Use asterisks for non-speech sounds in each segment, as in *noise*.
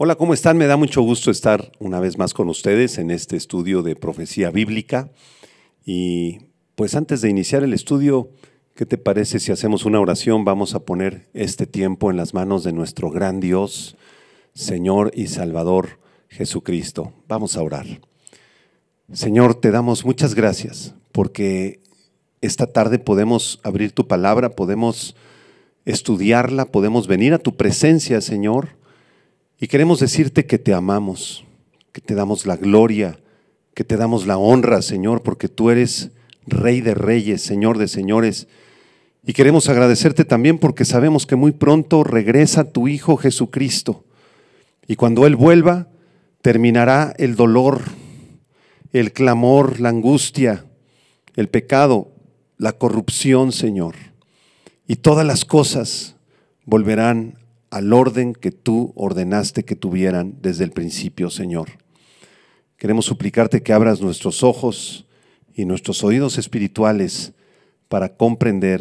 Hola, ¿cómo están? Me da mucho gusto estar una vez más con ustedes en este estudio de profecía bíblica. Y pues antes de iniciar el estudio, ¿qué te parece si hacemos una oración? Vamos a poner este tiempo en las manos de nuestro gran Dios, Señor y Salvador Jesucristo. Vamos a orar. Señor, te damos muchas gracias porque esta tarde podemos abrir tu palabra, podemos estudiarla, podemos venir a tu presencia, Señor y queremos decirte que te amamos, que te damos la gloria, que te damos la honra, Señor, porque tú eres Rey de Reyes, Señor de Señores. Y queremos agradecerte también porque sabemos que muy pronto regresa tu Hijo Jesucristo. Y cuando Él vuelva, terminará el dolor, el clamor, la angustia, el pecado, la corrupción, Señor. Y todas las cosas volverán al orden que tú ordenaste que tuvieran desde el principio, Señor. Queremos suplicarte que abras nuestros ojos y nuestros oídos espirituales para comprender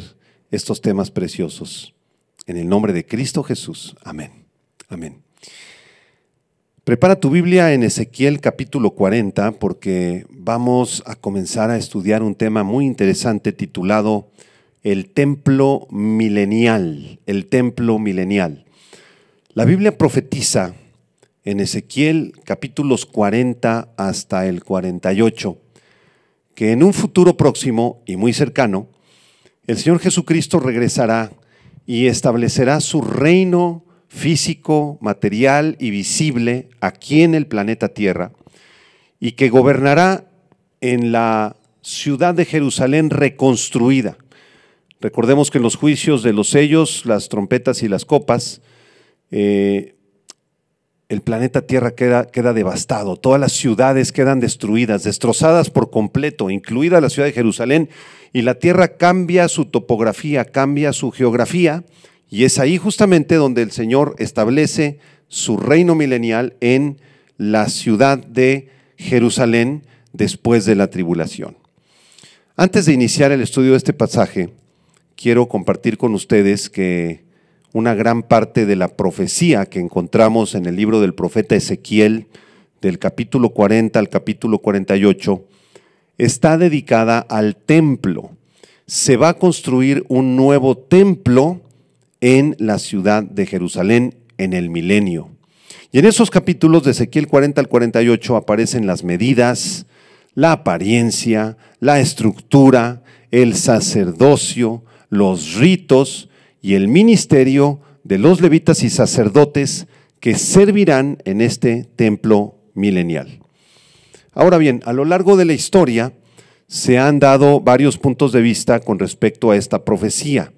estos temas preciosos. En el nombre de Cristo Jesús. Amén. Amén. Prepara tu Biblia en Ezequiel capítulo 40 porque vamos a comenzar a estudiar un tema muy interesante titulado El templo milenial, el templo milenial. La Biblia profetiza en Ezequiel capítulos 40 hasta el 48 que en un futuro próximo y muy cercano, el Señor Jesucristo regresará y establecerá su reino físico, material y visible aquí en el planeta Tierra, y que gobernará en la ciudad de Jerusalén reconstruida. Recordemos que en los juicios de los sellos, las trompetas y las copas, eh, el planeta Tierra queda, queda, devastado, todas las ciudades quedan destruidas, destrozadas por completo, incluida la ciudad de Jerusalén, y la Tierra cambia su topografía, cambia su geografía, y es ahí justamente donde el Señor establece su reino milenial en la ciudad de Jerusalén después de la tribulación. Antes de iniciar el estudio de este pasaje, quiero compartir con ustedes que una gran parte de la profecía que encontramos en el libro del profeta Ezequiel, del capítulo 40 al capítulo 48, está dedicada al templo. Se va a construir un nuevo templo en la ciudad de Jerusalén en el milenio. Y en esos capítulos de Ezequiel 40 al 48 aparecen las medidas, la apariencia, la estructura, el sacerdocio, los ritos y el ministerio de los levitas y sacerdotes que servirán en este templo milenial. Ahora bien, a lo largo de la historia se han dado varios puntos de vista con respecto a esta profecía.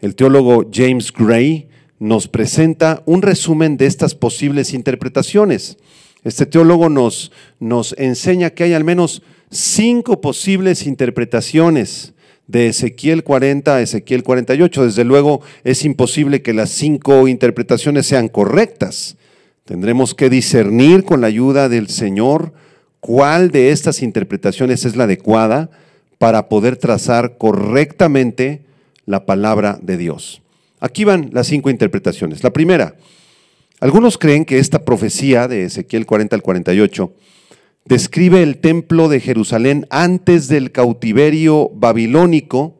El teólogo James Gray nos presenta un resumen de estas posibles interpretaciones. Este teólogo nos, nos enseña que hay al menos cinco posibles interpretaciones de Ezequiel 40 a Ezequiel 48. Desde luego es imposible que las cinco interpretaciones sean correctas. Tendremos que discernir con la ayuda del Señor cuál de estas interpretaciones es la adecuada para poder trazar correctamente la palabra de Dios. Aquí van las cinco interpretaciones. La primera, algunos creen que esta profecía de Ezequiel 40 al 48 describe el templo de Jerusalén antes del cautiverio babilónico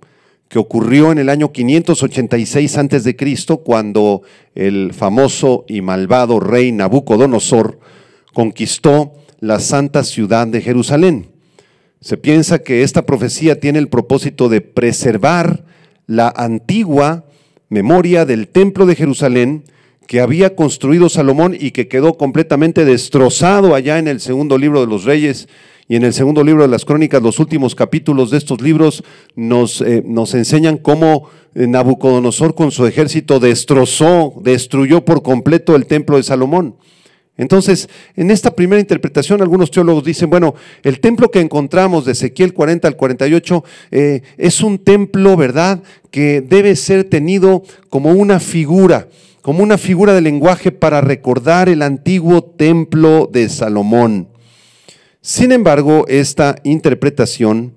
que ocurrió en el año 586 a.C., cuando el famoso y malvado rey Nabucodonosor conquistó la santa ciudad de Jerusalén. Se piensa que esta profecía tiene el propósito de preservar la antigua memoria del templo de Jerusalén, que había construido Salomón y que quedó completamente destrozado allá en el segundo libro de los Reyes y en el segundo libro de las Crónicas, los últimos capítulos de estos libros nos, eh, nos enseñan cómo eh, Nabucodonosor con su ejército destrozó, destruyó por completo el templo de Salomón. Entonces, en esta primera interpretación, algunos teólogos dicen, bueno, el templo que encontramos de Ezequiel 40 al 48 eh, es un templo, ¿verdad?, que debe ser tenido como una figura como una figura de lenguaje para recordar el antiguo templo de Salomón. Sin embargo, esta interpretación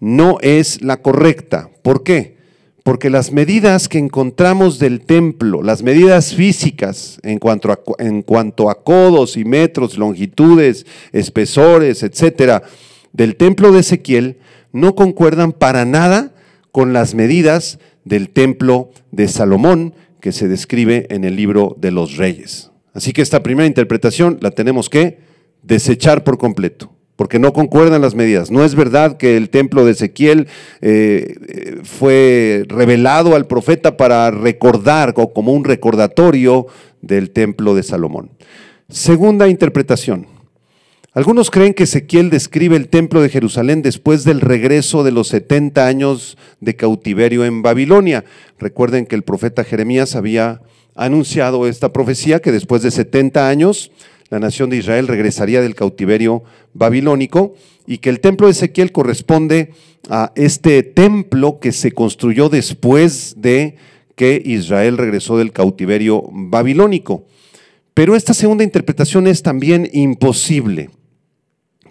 no es la correcta. ¿Por qué? Porque las medidas que encontramos del templo, las medidas físicas en cuanto a, codos y metros, longitudes, espesores, etcétera, del templo de Ezequiel, no concuerdan para nada con las medidas del templo de Salomón, que se describe en el libro de los reyes. Así que esta primera interpretación la tenemos que desechar por completo, porque no concuerdan las medidas. No es verdad que el templo de Ezequiel eh, eh, fue revelado al profeta para recordar, o como un recordatorio del templo de Salomón. Segunda interpretación, algunos creen que Ezequiel describe el templo de Jerusalén después del regreso de los 70 años de cautiverio en Babilonia. Recuerden que el profeta Jeremías había anunciado esta profecía que después de 70 años la nación de Israel regresaría del cautiverio babilónico y que el templo de Ezequiel corresponde a este templo que se construyó después de que Israel regresó del cautiverio babilónico. Pero esta segunda interpretación es también imposible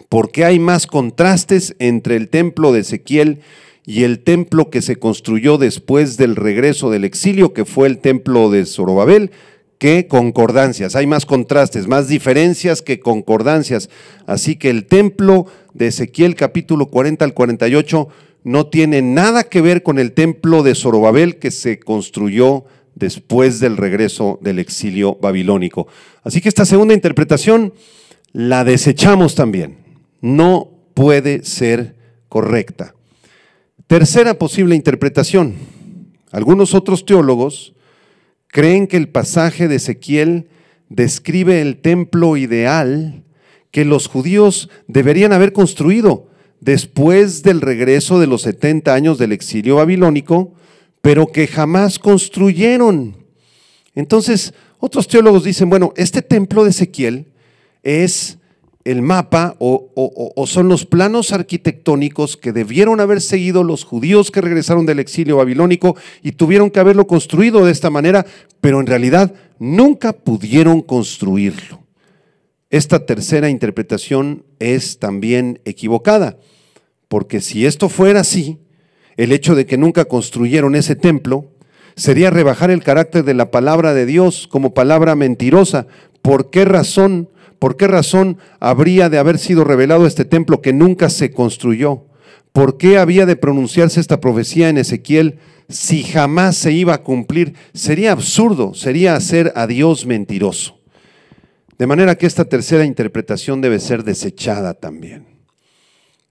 porque hay más contrastes entre el templo de Ezequiel y el templo que se construyó después del regreso del exilio, que fue el templo de Zorobabel, que concordancias. Hay más contrastes, más diferencias que concordancias. Así que el templo de Ezequiel capítulo 40 al 48 no tiene nada que ver con el templo de Zorobabel que se construyó después del regreso del exilio babilónico. Así que esta segunda interpretación la desechamos también no puede ser correcta. Tercera posible interpretación. Algunos otros teólogos creen que el pasaje de Ezequiel describe el templo ideal que los judíos deberían haber construido después del regreso de los 70 años del exilio babilónico, pero que jamás construyeron. Entonces, otros teólogos dicen, bueno, este templo de Ezequiel es el mapa o, son los planos arquitectónicos que debieron haber seguido los judíos que regresaron del exilio babilónico y tuvieron que haberlo construido de esta manera, pero en realidad nunca pudieron construirlo. Esta tercera interpretación es también equivocada, porque si esto fuera así, el hecho de que nunca construyeron ese templo sería rebajar el carácter de la palabra de Dios como palabra mentirosa. ¿Por qué razón? ¿Por qué razón habría de haber sido revelado este templo que nunca se construyó? ¿Por qué había de pronunciarse esta profecía en Ezequiel si jamás se iba a cumplir? Sería absurdo, sería hacer a Dios mentiroso. De manera que esta tercera interpretación debe ser desechada también.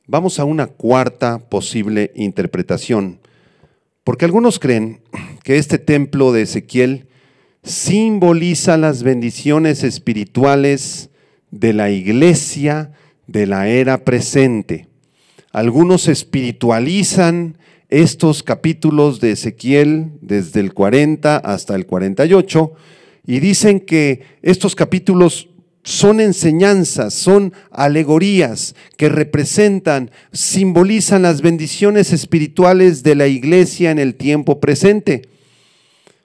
Vamos a una cuarta posible interpretación, porque algunos creen que este templo de Ezequiel simboliza las bendiciones espirituales de la iglesia de la era presente. Algunos espiritualizan estos capítulos de Ezequiel desde el 40 hasta el 48 y dicen que estos capítulos son enseñanzas, son alegorías que representan, simbolizan las bendiciones espirituales de la iglesia en el tiempo presente.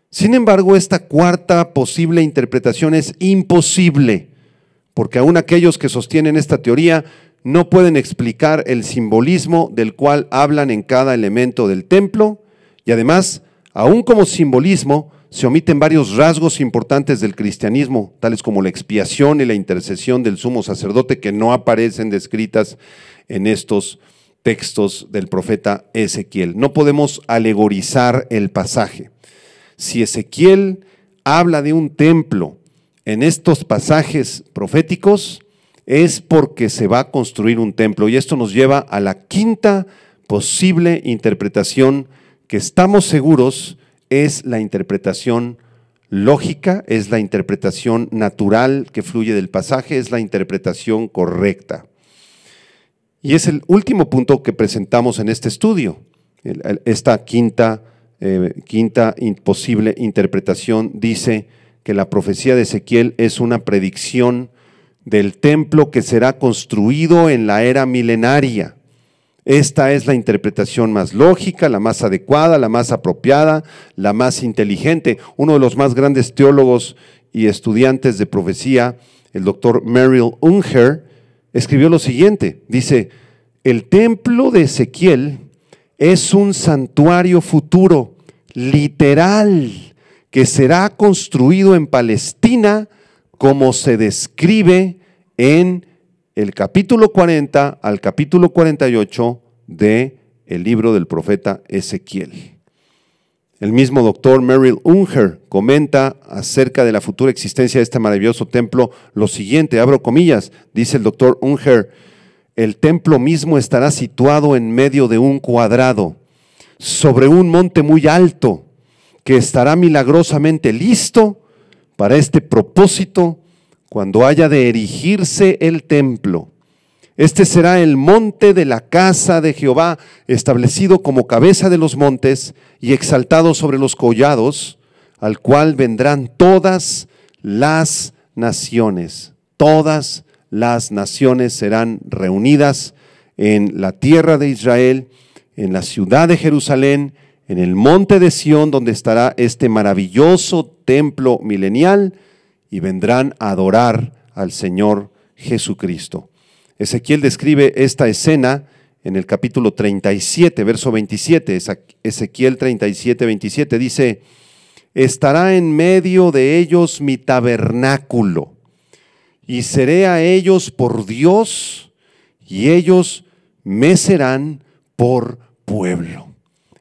Sin embargo, esta cuarta posible interpretación es imposible porque aún aquellos que sostienen esta teoría no pueden explicar el simbolismo del cual hablan en cada elemento del templo, y además, aún como simbolismo, se omiten varios rasgos importantes del cristianismo, tales como la expiación y la intercesión del sumo sacerdote, que no aparecen descritas en estos textos del profeta Ezequiel. No podemos alegorizar el pasaje. Si Ezequiel habla de un templo en estos pasajes proféticos es porque se va a construir un templo. Y esto nos lleva a la quinta posible interpretación que estamos seguros es la interpretación lógica, es la interpretación natural que fluye del pasaje, es la interpretación correcta. Y es el último punto que presentamos en este estudio, esta quinta, eh, quinta posible interpretación dice, que la profecía de Ezequiel es una predicción del templo que será construido en la era milenaria. Esta es la interpretación más lógica, la más adecuada, la más apropiada, la más inteligente. Uno de los más grandes teólogos y estudiantes de profecía, el doctor Merrill Unger, escribió lo siguiente. Dice, el templo de Ezequiel es un santuario futuro, literal, que será construido en Palestina como se describe en el capítulo 40 al capítulo 48 de el libro del profeta Ezequiel. El mismo doctor Merrill Unger comenta acerca de la futura existencia de este maravilloso templo lo siguiente, abro comillas, dice el doctor Unger, el templo mismo estará situado en medio de un cuadrado, sobre un monte muy alto, que estará milagrosamente listo para este propósito cuando haya de erigirse el templo. Este será el monte de la casa de Jehová, establecido como cabeza de los montes y exaltado sobre los collados, al cual vendrán todas las naciones. Todas las naciones serán reunidas en la tierra de Israel, en la ciudad de Jerusalén en el monte de Sión donde estará este maravilloso templo milenial y vendrán a adorar al Señor Jesucristo. Ezequiel describe esta escena en el capítulo 37, verso 27. Ezequiel 37, 27 dice, estará en medio de ellos mi tabernáculo, y seré a ellos por Dios, y ellos me serán por pueblo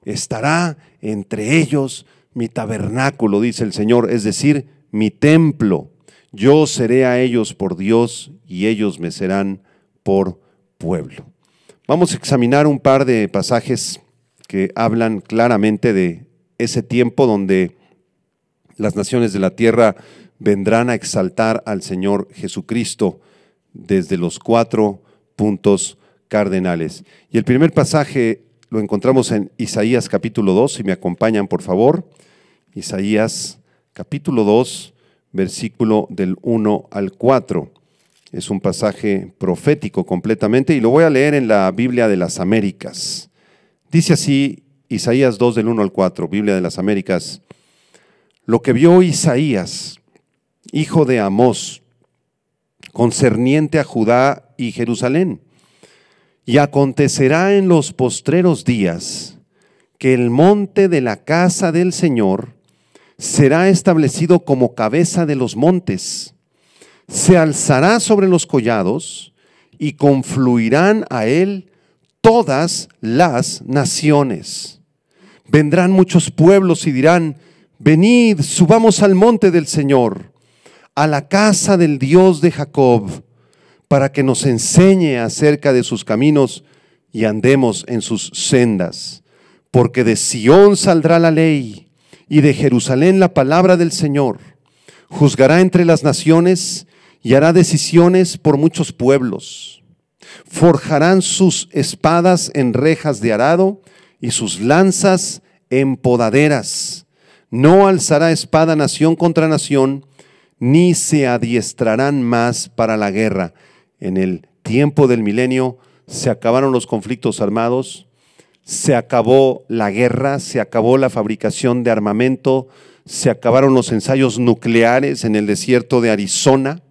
estará entre ellos mi tabernáculo, dice el Señor, es decir, mi templo. Yo seré a ellos por Dios y ellos me serán por pueblo. Vamos a examinar un par de pasajes que hablan claramente de ese tiempo donde las naciones de la tierra vendrán a exaltar al Señor Jesucristo desde los cuatro puntos cardenales. Y el primer pasaje lo encontramos en Isaías capítulo 2, si me acompañan por favor. Isaías capítulo 2, versículo del 1 al 4. Es un pasaje profético completamente y lo voy a leer en la Biblia de las Américas. Dice así Isaías 2 del 1 al 4, Biblia de las Américas. Lo que vio Isaías, hijo de Amós, concerniente a Judá y Jerusalén y acontecerá en los postreros días que el monte de la casa del Señor será establecido como cabeza de los montes, se alzará sobre los collados y confluirán a él todas las naciones. Vendrán muchos pueblos y dirán, venid, subamos al monte del Señor, a la casa del Dios de Jacob para que nos enseñe acerca de sus caminos y andemos en sus sendas. Porque de Sión saldrá la ley y de Jerusalén la palabra del Señor. Juzgará entre las naciones y hará decisiones por muchos pueblos. Forjarán sus espadas en rejas de arado y sus lanzas en podaderas. No alzará espada nación contra nación, ni se adiestrarán más para la guerra en el tiempo del milenio se acabaron los conflictos armados, se acabó la guerra, se acabó la fabricación de armamento, se acabaron los ensayos nucleares en el desierto de Arizona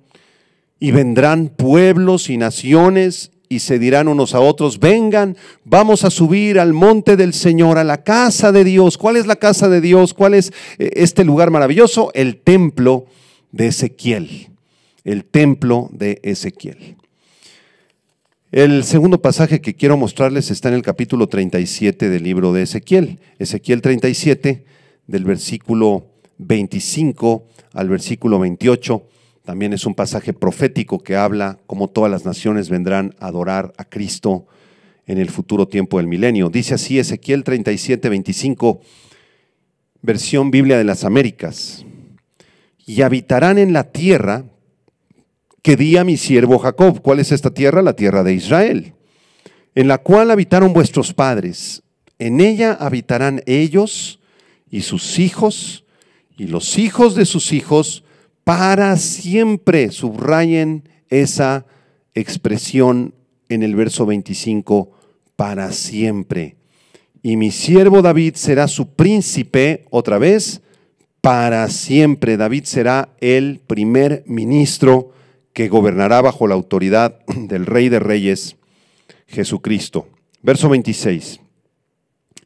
y vendrán pueblos y naciones y se dirán unos a otros, vengan, vamos a subir al monte del Señor, a la casa de Dios. ¿Cuál es la casa de Dios? ¿Cuál es eh, este lugar maravilloso? El templo de Ezequiel el templo de Ezequiel. El segundo pasaje que quiero mostrarles está en el capítulo 37 del libro de Ezequiel. Ezequiel 37, del versículo 25 al versículo 28. También es un pasaje profético que habla cómo todas las naciones vendrán a adorar a Cristo en el futuro tiempo del milenio. Dice así Ezequiel 37, 25, versión Biblia de las Américas. Y habitarán en la tierra que di a mi siervo Jacob. ¿Cuál es esta tierra? La tierra de Israel, en la cual habitaron vuestros padres. En ella habitarán ellos y sus hijos y los hijos de sus hijos para siempre. Subrayen esa expresión en el verso 25, para siempre. Y mi siervo David será su príncipe, otra vez, para siempre. David será el primer ministro que gobernará bajo la autoridad *clears throat* del Rey de Reyes, Jesucristo. Verso 26.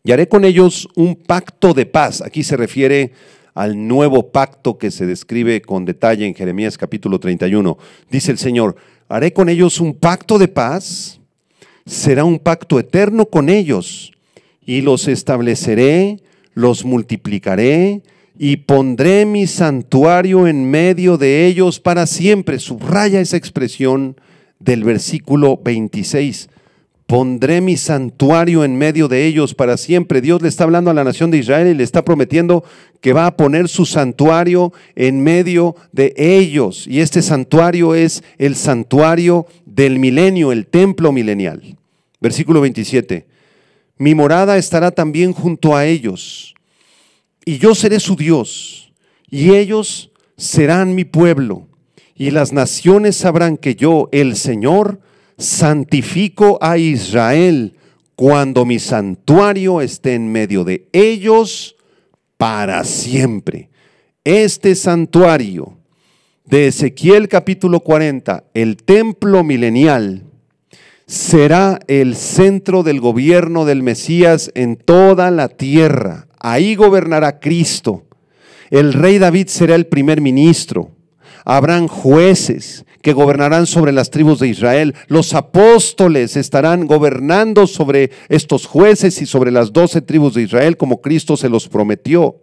Y haré con ellos un pacto de paz. Aquí se refiere al nuevo pacto que se describe con detalle en Jeremías capítulo 31. Dice el Señor, haré con ellos un pacto de paz, será un pacto eterno con ellos, y los estableceré, los multiplicaré y pondré mi santuario en medio de ellos para siempre. Subraya esa expresión del versículo 26. Pondré mi santuario en medio de ellos para siempre. Dios le está hablando a la nación de Israel y le está prometiendo que va a poner su santuario en medio de ellos. Y este santuario es el santuario del milenio, el templo milenial. Versículo 27. Mi morada estará también junto a ellos y yo seré su Dios, y ellos serán mi pueblo, y las naciones sabrán que yo, el Señor, santifico a Israel cuando mi santuario esté en medio de ellos para siempre. Este santuario de Ezequiel capítulo 40, el templo milenial, será el centro del gobierno del Mesías en toda la tierra Ahí gobernará Cristo. El rey David será el primer ministro. Habrán jueces que gobernarán sobre las tribus de Israel. Los apóstoles estarán gobernando sobre estos jueces y sobre las doce tribus de Israel como Cristo se los prometió.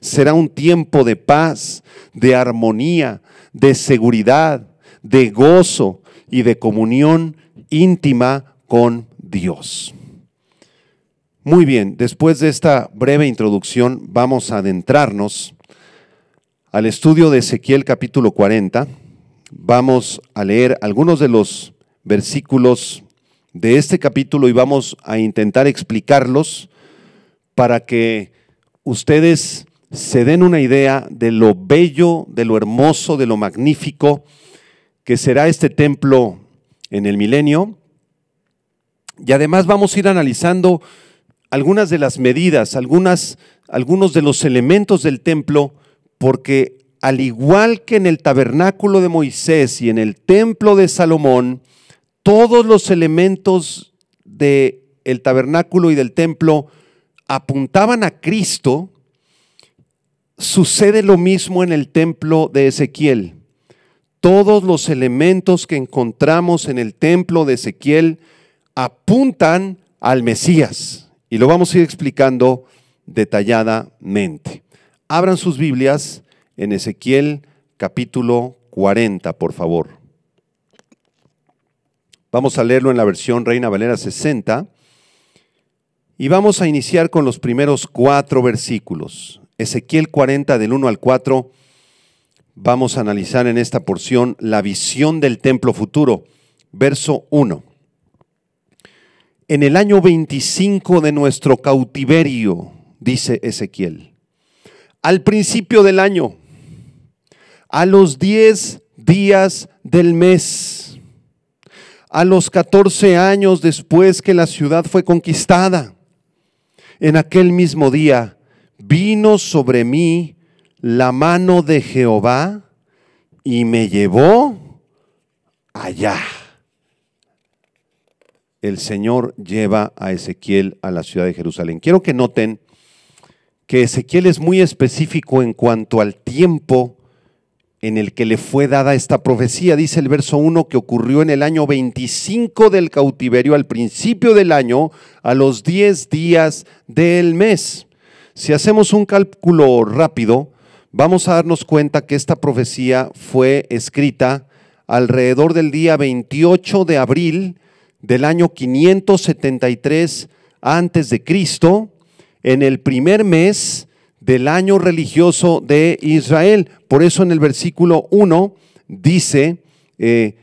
Será un tiempo de paz, de armonía, de seguridad, de gozo y de comunión íntima con Dios. Muy bien, después de esta breve introducción vamos a adentrarnos al estudio de Ezequiel capítulo 40. Vamos a leer algunos de los versículos de este capítulo y vamos a intentar explicarlos para que ustedes se den una idea de lo bello, de lo hermoso, de lo magnífico que será este templo en el milenio. Y además vamos a ir analizando algunas de las medidas, algunas, algunos de los elementos del templo, porque al igual que en el tabernáculo de Moisés y en el templo de Salomón, todos los elementos del el tabernáculo y del templo apuntaban a Cristo, sucede lo mismo en el templo de Ezequiel. Todos los elementos que encontramos en el templo de Ezequiel apuntan al Mesías. Y lo vamos a ir explicando detalladamente. Abran sus Biblias en Ezequiel capítulo 40, por favor. Vamos a leerlo en la versión Reina Valera 60 y vamos a iniciar con los primeros cuatro versículos. Ezequiel 40 del 1 al 4. Vamos a analizar en esta porción la visión del templo futuro. Verso 1 en el año 25 de nuestro cautiverio, dice Ezequiel, al principio del año, a los 10 días del mes, a los 14 años después que la ciudad fue conquistada, en aquel mismo día vino sobre mí la mano de Jehová y me llevó allá el Señor lleva a Ezequiel a la ciudad de Jerusalén. Quiero que noten que Ezequiel es muy específico en cuanto al tiempo en el que le fue dada esta profecía. Dice el verso 1 que ocurrió en el año 25 del cautiverio, al principio del año, a los 10 días del mes. Si hacemos un cálculo rápido, vamos a darnos cuenta que esta profecía fue escrita alrededor del día 28 de abril del año 573 antes de Cristo, en el primer mes del año religioso de Israel. Por eso en el versículo 1 dice, eh,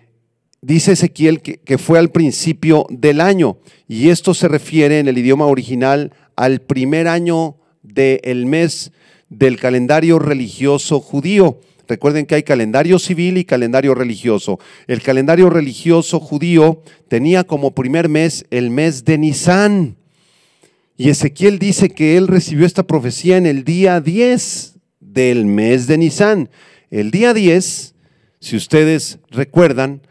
dice Ezequiel que, fue al principio del año, y esto se refiere en el idioma original al primer año del mes del calendario religioso judío. Recuerden que hay calendario civil y calendario religioso. El calendario religioso judío tenía como primer mes el mes de Nisán. Y Ezequiel dice que él recibió esta profecía en el día 10 del mes de Nisán. El día 10, si ustedes recuerdan,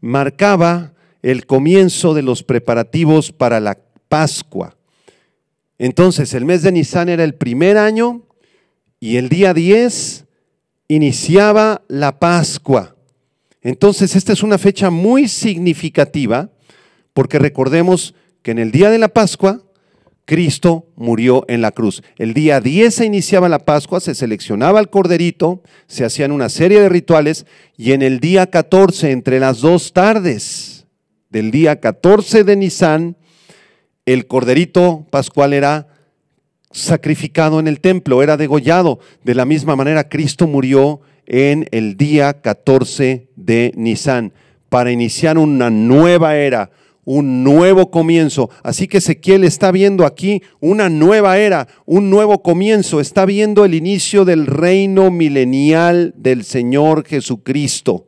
marcaba el comienzo de los preparativos para la Pascua. Entonces, el mes de Nisan era el primer año y el día 10 iniciaba la Pascua. Entonces, esta es una fecha muy significativa porque recordemos que en el día de la Pascua, Cristo murió en la cruz. El día 10 se iniciaba la Pascua, se seleccionaba el corderito, se hacían una serie de rituales y en el día 14, entre las dos tardes del día 14 de Nisan, el corderito pascual era sacrificado en el templo, era degollado. De la misma manera, Cristo murió en el día 14 de Nisan para iniciar una nueva era, un nuevo comienzo. Así que Ezequiel está viendo aquí una nueva era, un nuevo comienzo, está viendo el inicio del reino milenial del Señor Jesucristo.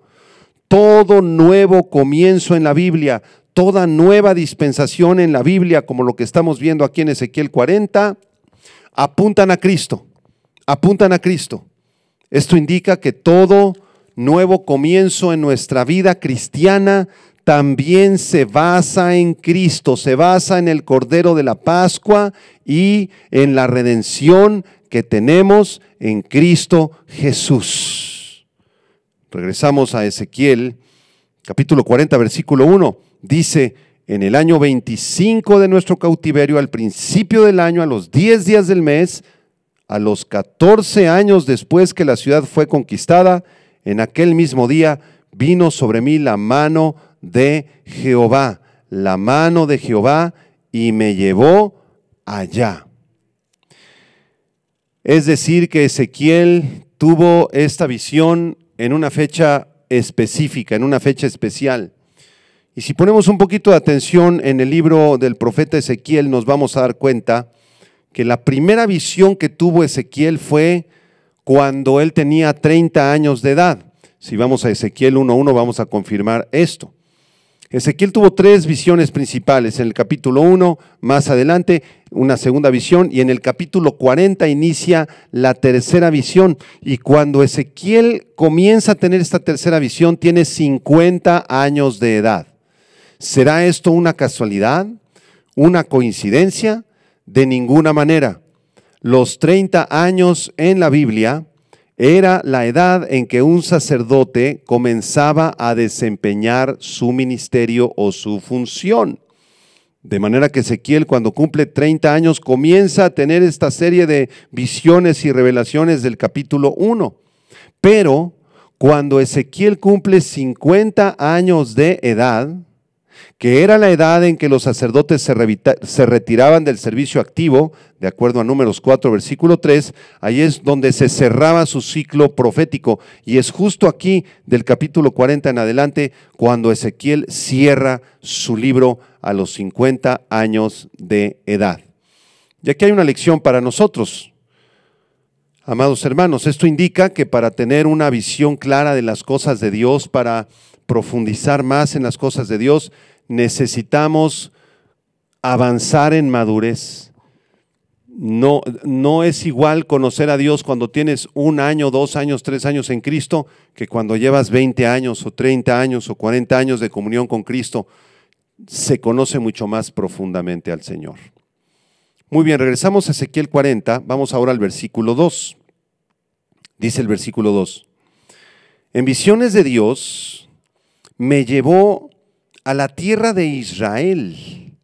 Todo nuevo comienzo en la Biblia, toda nueva dispensación en la Biblia, como lo que estamos viendo aquí en Ezequiel 40, apuntan a Cristo, apuntan a Cristo. Esto indica que todo nuevo comienzo en nuestra vida cristiana también se basa en Cristo, se basa en el Cordero de la Pascua y en la redención que tenemos en Cristo Jesús. Regresamos a Ezequiel, capítulo 40, versículo 1. Dice, en el año 25 de nuestro cautiverio, al principio del año, a los 10 días del mes, a los 14 años después que la ciudad fue conquistada, en aquel mismo día vino sobre mí la mano de Jehová, la mano de Jehová, y me llevó allá. Es decir, que Ezequiel tuvo esta visión en una fecha específica, en una fecha especial. Y si ponemos un poquito de atención en el libro del profeta Ezequiel, nos vamos a dar cuenta que la primera visión que tuvo Ezequiel fue cuando él tenía 30 años de edad. Si vamos a Ezequiel 1.1 vamos a confirmar esto. Ezequiel tuvo tres visiones principales, en el capítulo 1, más adelante una segunda visión y en el capítulo 40 inicia la tercera visión. Y cuando Ezequiel comienza a tener esta tercera visión, tiene 50 años de edad. ¿Será esto una casualidad? ¿Una coincidencia? De ninguna manera. Los 30 años en la Biblia era la edad en que un sacerdote comenzaba a desempeñar su ministerio o su función. De manera que Ezequiel cuando cumple 30 años comienza a tener esta serie de visiones y revelaciones del capítulo 1. Pero cuando Ezequiel cumple 50 años de edad, que era la edad en que los sacerdotes se, retiraban del servicio activo, de acuerdo a números 4, versículo 3, ahí es donde se cerraba su ciclo profético. Y es justo aquí del capítulo 40 en adelante cuando Ezequiel cierra su libro a los 50 años de edad. Y aquí hay una lección para nosotros. Amados hermanos, esto indica que para tener una visión clara de las cosas de Dios, para profundizar más en las cosas de Dios, necesitamos avanzar en madurez. No, no es igual conocer a Dios cuando tienes un año, dos años, tres años en Cristo que cuando llevas 20 años o 30 años o 40 años de comunión con Cristo. Se conoce mucho más profundamente al Señor. Muy bien, regresamos a Ezequiel 40, vamos ahora al versículo 2. Dice el versículo 2. En visiones de Dios me llevó a la tierra de Israel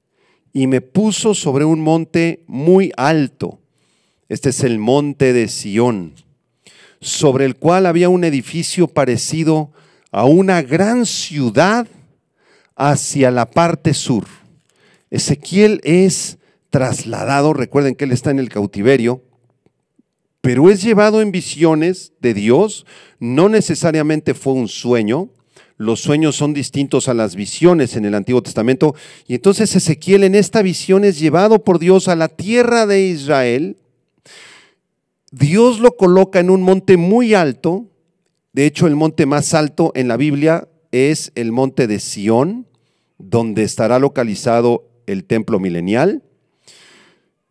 y me puso sobre un monte muy alto. Este es el monte de Sión, sobre el cual había un edificio parecido a una gran ciudad hacia la parte sur. Ezequiel es trasladado, recuerden que él está en el cautiverio, pero es llevado en visiones de Dios, no necesariamente fue un sueño, los sueños son distintos a las visiones en el Antiguo Testamento. Y entonces Ezequiel en esta visión es llevado por Dios a la tierra de Israel. Dios lo coloca en un monte muy alto. De hecho, el monte más alto en la Biblia es el monte de Sión, donde estará localizado el templo milenial.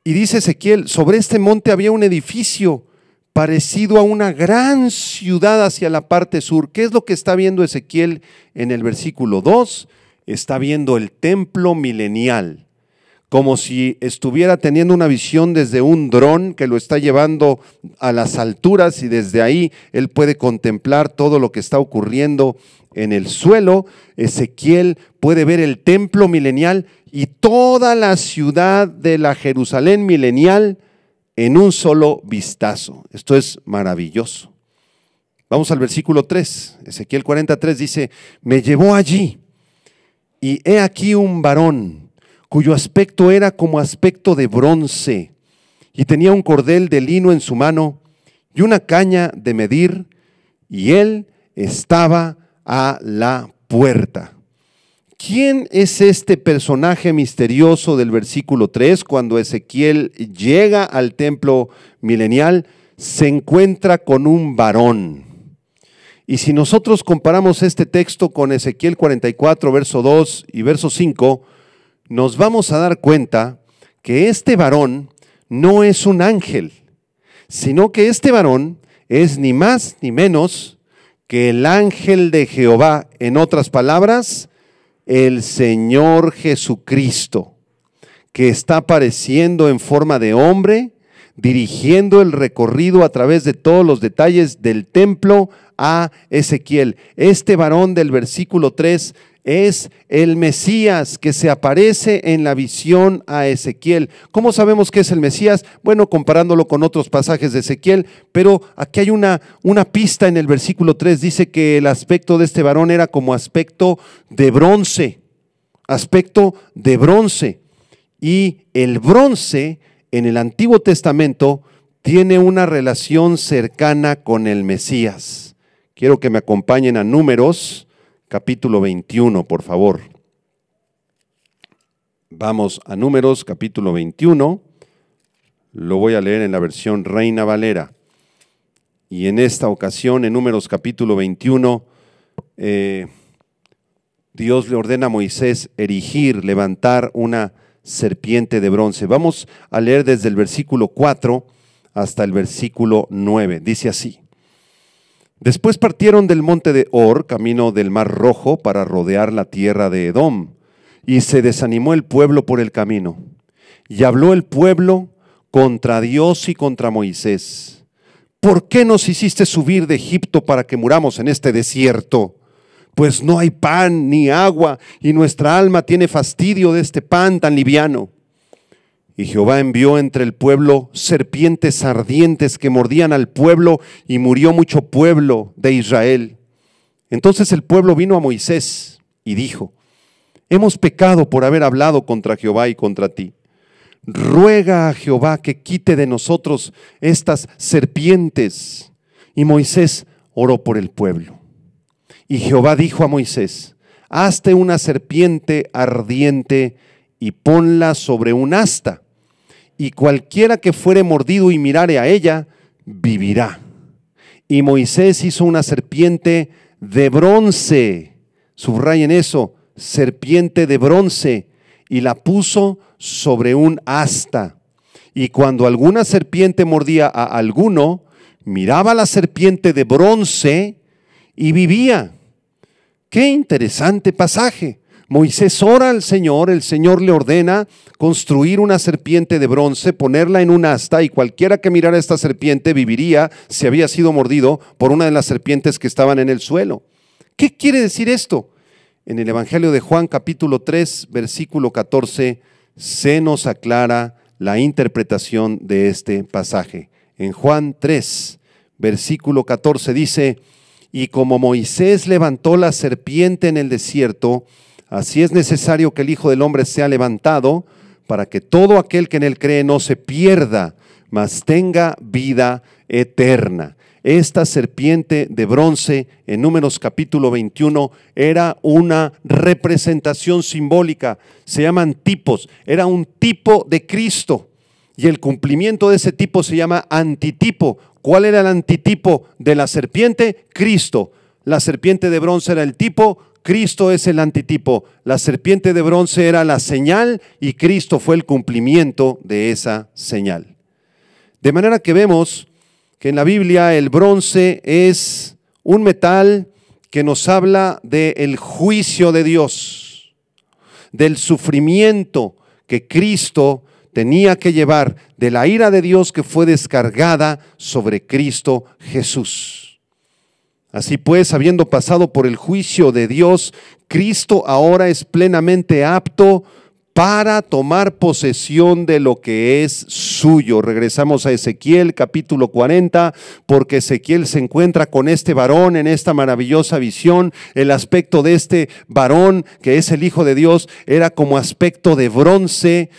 Y dice Ezequiel, sobre este monte había un edificio parecido a una gran ciudad hacia la parte sur. ¿Qué es lo que está viendo Ezequiel en el versículo 2? Está viendo el templo milenial, como si estuviera teniendo una visión desde un dron que lo está llevando a las alturas y desde ahí él puede contemplar todo lo que está ocurriendo en el suelo. Ezequiel puede ver el templo milenial y toda la ciudad de la Jerusalén milenial en un solo vistazo. Esto es maravilloso. Vamos al versículo 3. Ezequiel 43 dice, me llevó allí y he aquí un varón cuyo aspecto era como aspecto de bronce y tenía un cordel de lino en su mano y una caña de medir y él estaba a la puerta. ¿Quién es este personaje misterioso del versículo 3 cuando Ezequiel llega al templo milenial? Se encuentra con un varón. Y si nosotros comparamos este texto con Ezequiel 44, verso 2 y verso 5, nos vamos a dar cuenta que este varón no es un ángel, sino que este varón es ni más ni menos que el ángel de Jehová. En otras palabras, el Señor Jesucristo, que está apareciendo en forma de hombre, dirigiendo el recorrido a través de todos los detalles del templo a Ezequiel. Este varón del versículo 3 es el Mesías que se aparece en la visión a Ezequiel. ¿Cómo sabemos que es el Mesías? Bueno, comparándolo con otros pasajes de Ezequiel, pero aquí hay una, una pista en el versículo 3, dice que el aspecto de este varón era como aspecto de bronce, aspecto de bronce. Y el bronce en el Antiguo Testamento tiene una relación cercana con el Mesías. Quiero que me acompañen a números capítulo 21, por favor. Vamos a números, capítulo 21. Lo voy a leer en la versión Reina Valera. Y en esta ocasión, en números capítulo 21, eh, Dios le ordena a Moisés erigir, levantar una serpiente de bronce. Vamos a leer desde el versículo 4 hasta el versículo 9. Dice así. Después partieron del monte de Or, camino del Mar Rojo, para rodear la tierra de Edom, y se desanimó el pueblo por el camino. Y habló el pueblo contra Dios y contra Moisés. ¿Por qué nos hiciste subir de Egipto para que muramos en este desierto? Pues no hay pan ni agua, y nuestra alma tiene fastidio de este pan tan liviano. Y Jehová envió entre el pueblo serpientes ardientes que mordían al pueblo y murió mucho pueblo de Israel. Entonces el pueblo vino a Moisés y dijo, hemos pecado por haber hablado contra Jehová y contra ti. Ruega a Jehová que quite de nosotros estas serpientes. Y Moisés oró por el pueblo. Y Jehová dijo a Moisés, hazte una serpiente ardiente y ponla sobre un asta y cualquiera que fuere mordido y mirare a ella, vivirá. Y Moisés hizo una serpiente de bronce, subrayen eso, serpiente de bronce, y la puso sobre un asta. Y cuando alguna serpiente mordía a alguno, miraba la serpiente de bronce y vivía. Qué interesante pasaje. Moisés ora al Señor, el Señor le ordena construir una serpiente de bronce, ponerla en un asta y cualquiera que mirara esta serpiente viviría si había sido mordido por una de las serpientes que estaban en el suelo. ¿Qué quiere decir esto? En el Evangelio de Juan capítulo 3, versículo 14, se nos aclara la interpretación de este pasaje. En Juan 3, versículo 14 dice, y como Moisés levantó la serpiente en el desierto, Así es necesario que el Hijo del Hombre sea levantado para que todo aquel que en él cree no se pierda, mas tenga vida eterna. Esta serpiente de bronce en números capítulo 21 era una representación simbólica, se llaman tipos, era un tipo de Cristo y el cumplimiento de ese tipo se llama antitipo. ¿Cuál era el antitipo de la serpiente? Cristo. La serpiente de bronce era el tipo, Cristo es el antitipo. La serpiente de bronce era la señal y Cristo fue el cumplimiento de esa señal. De manera que vemos que en la Biblia el bronce es un metal que nos habla del juicio de Dios, del sufrimiento que Cristo tenía que llevar, de la ira de Dios que fue descargada sobre Cristo Jesús. Así pues, habiendo pasado por el juicio de Dios, Cristo ahora es plenamente apto para tomar posesión de lo que es suyo. Regresamos a Ezequiel capítulo 40, porque Ezequiel se encuentra con este varón en esta maravillosa visión. El aspecto de este varón, que es el Hijo de Dios, era como aspecto de bronce,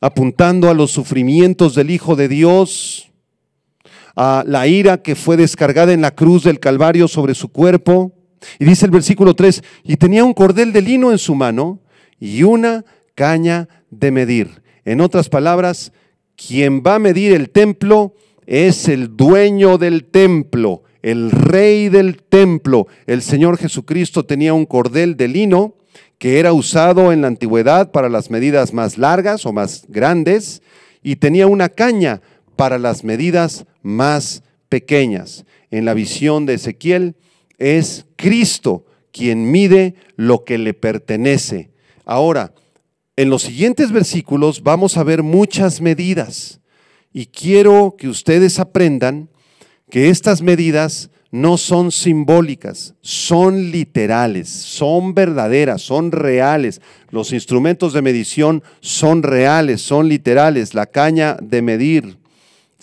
apuntando a los sufrimientos del Hijo de Dios a la ira que fue descargada en la cruz del Calvario sobre su cuerpo. Y dice el versículo 3, y tenía un cordel de lino en su mano y una caña de medir. En otras palabras, quien va a medir el templo es el dueño del templo, el rey del templo. El Señor Jesucristo tenía un cordel de lino que era usado en la antigüedad para las medidas más largas o más grandes y tenía una caña para las medidas más pequeñas. En la visión de Ezequiel es Cristo quien mide lo que le pertenece. Ahora, en los siguientes versículos vamos a ver muchas medidas y quiero que ustedes aprendan que estas medidas no son simbólicas, son literales, son verdaderas, son reales. Los instrumentos de medición son reales, son literales. La caña de medir,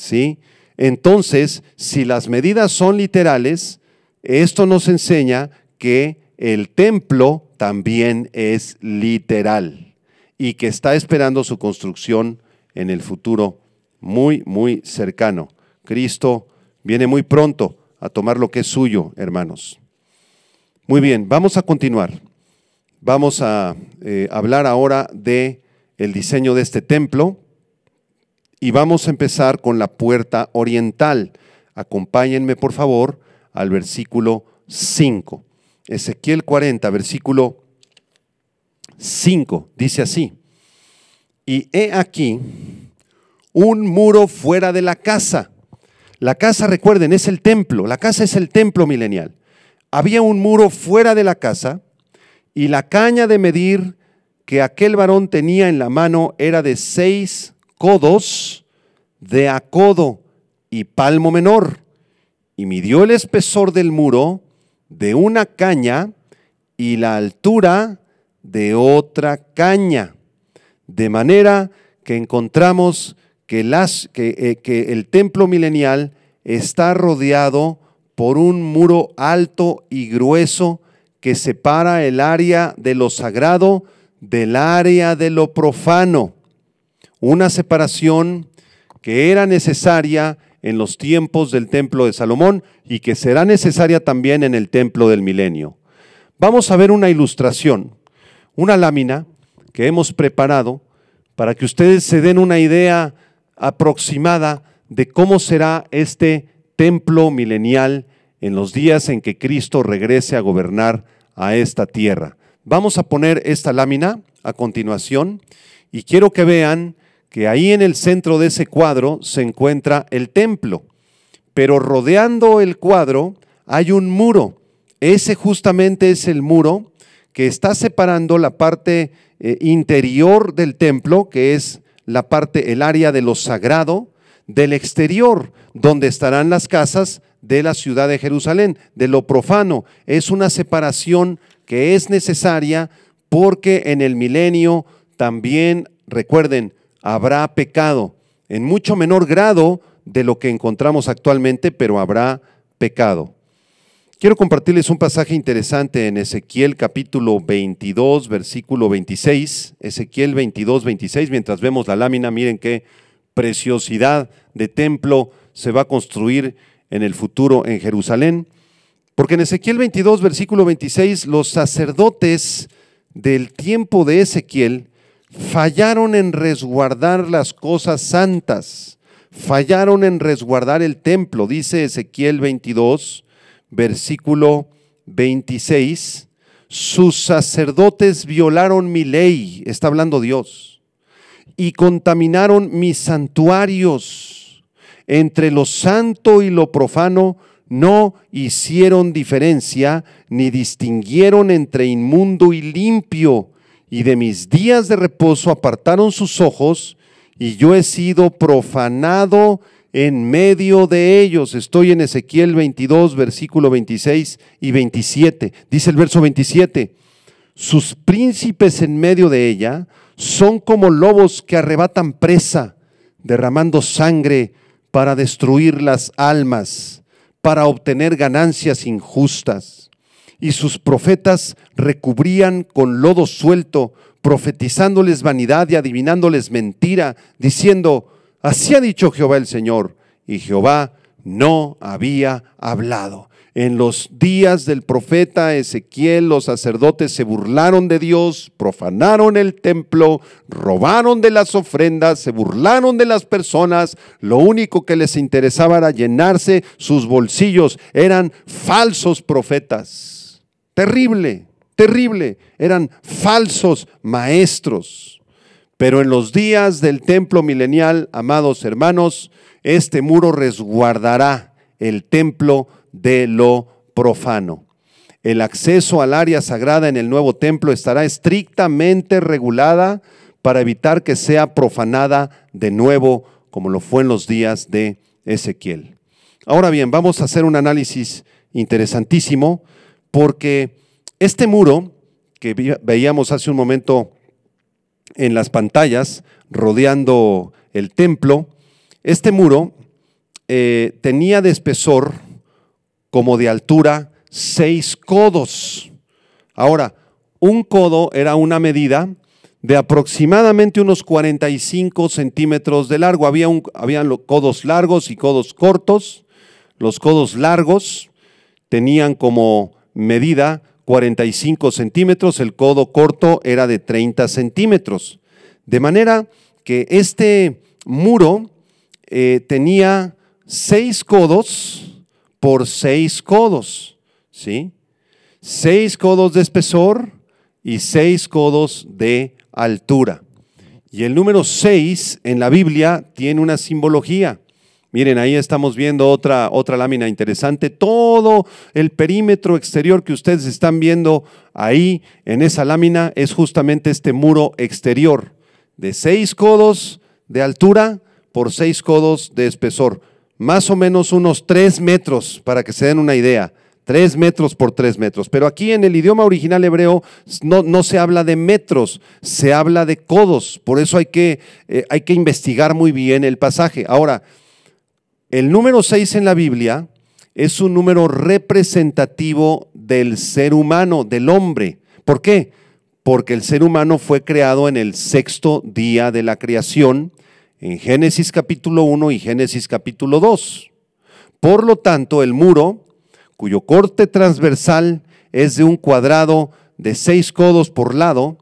¿sí? Entonces, si las medidas son literales, esto nos enseña que el templo también es literal y que está esperando su construcción en el futuro muy, muy cercano. Cristo viene muy pronto a tomar lo que es suyo, hermanos. Muy bien, vamos a continuar. Vamos a eh, hablar ahora de el diseño de este templo y vamos a empezar con la puerta oriental. Acompáñenme, por favor, al versículo 5. Ezequiel 40, versículo 5, dice así. Y he aquí un muro fuera de la casa. La casa, recuerden, es el templo. La casa es el templo milenial. Había un muro fuera de la casa y la caña de medir que aquel varón tenía en la mano era de seis codos de a codo y palmo menor, y midió el espesor del muro de una caña y la altura de otra caña, de manera que encontramos que, las, que eh, el templo milenial está rodeado por un muro alto y grueso que separa el área de lo sagrado del área de lo profano una separación que era necesaria en los tiempos del templo de Salomón y que será necesaria también en el templo del milenio. Vamos a ver una ilustración, una lámina que hemos preparado para que ustedes se den una idea aproximada de cómo será este templo milenial en los días en que Cristo regrese a gobernar a esta tierra. Vamos a poner esta lámina a continuación y quiero que vean que ahí en el centro de ese cuadro se encuentra el templo, pero rodeando el cuadro hay un muro. Ese justamente es el muro que está separando la parte eh, interior del templo, que es la parte, el área de lo sagrado, del exterior, donde estarán las casas de la ciudad de Jerusalén, de lo profano. Es una separación que es necesaria porque en el milenio también, recuerden, habrá pecado, en mucho menor grado de lo que encontramos actualmente, pero habrá pecado. Quiero compartirles un pasaje interesante en Ezequiel capítulo 22, versículo 26. Ezequiel 22, 26, mientras vemos la lámina, miren qué preciosidad de templo se va a construir en el futuro en Jerusalén. Porque en Ezequiel 22, versículo 26, los sacerdotes del tiempo de Ezequiel fallaron en resguardar las cosas santas, fallaron en resguardar el templo, dice Ezequiel 22, versículo 26. Sus sacerdotes violaron mi ley, está hablando Dios, y contaminaron mis santuarios. Entre lo santo y lo profano no hicieron diferencia, ni distinguieron entre inmundo y limpio y de mis días de reposo apartaron sus ojos, y yo he sido profanado en medio de ellos. Estoy en Ezequiel 22, versículo 26 y 27. Dice el verso 27, sus príncipes en medio de ella son como lobos que arrebatan presa, derramando sangre para destruir las almas, para obtener ganancias injustas y sus profetas recubrían con lodo suelto, profetizándoles vanidad y adivinándoles mentira, diciendo, así ha dicho Jehová el Señor, y Jehová no había hablado. En los días del profeta Ezequiel, los sacerdotes se burlaron de Dios, profanaron el templo, robaron de las ofrendas, se burlaron de las personas. Lo único que les interesaba era llenarse sus bolsillos. Eran falsos profetas. Terrible, terrible. Eran falsos maestros. Pero en los días del templo milenial, amados hermanos, este muro resguardará el templo de lo profano. El acceso al área sagrada en el nuevo templo estará estrictamente regulada para evitar que sea profanada de nuevo, como lo fue en los días de Ezequiel. Ahora bien, vamos a hacer un análisis interesantísimo porque este muro que veíamos hace un momento en las pantallas rodeando el templo, este muro eh, tenía de espesor como de altura seis codos. Ahora, un codo era una medida de aproximadamente unos 45 centímetros de largo. Había habían codos largos y codos cortos. Los codos largos tenían como medida 45 centímetros, el codo corto era de 30 centímetros. De manera que este muro eh, tenía seis codos por seis codos, ¿sí? 6 codos de espesor y seis codos de altura. Y el número 6 en la Biblia tiene una simbología. Miren, ahí estamos viendo otra, otra lámina interesante. Todo el perímetro exterior que ustedes están viendo ahí en esa lámina es justamente este muro exterior de seis codos de altura por seis codos de espesor. Más o menos unos tres metros, para que se den una idea. tres metros por tres metros. Pero aquí en el idioma original hebreo no, no, se habla de metros, se habla de codos. Por eso hay que, eh, hay que investigar muy bien el pasaje. Ahora, el número 6 en la Biblia es un número representativo del ser humano, del hombre. ¿Por qué? Porque el ser humano fue creado en el sexto día de la creación, en Génesis capítulo 1 y Génesis capítulo 2. Por lo tanto, el muro, cuyo corte transversal es de un cuadrado de seis codos por lado,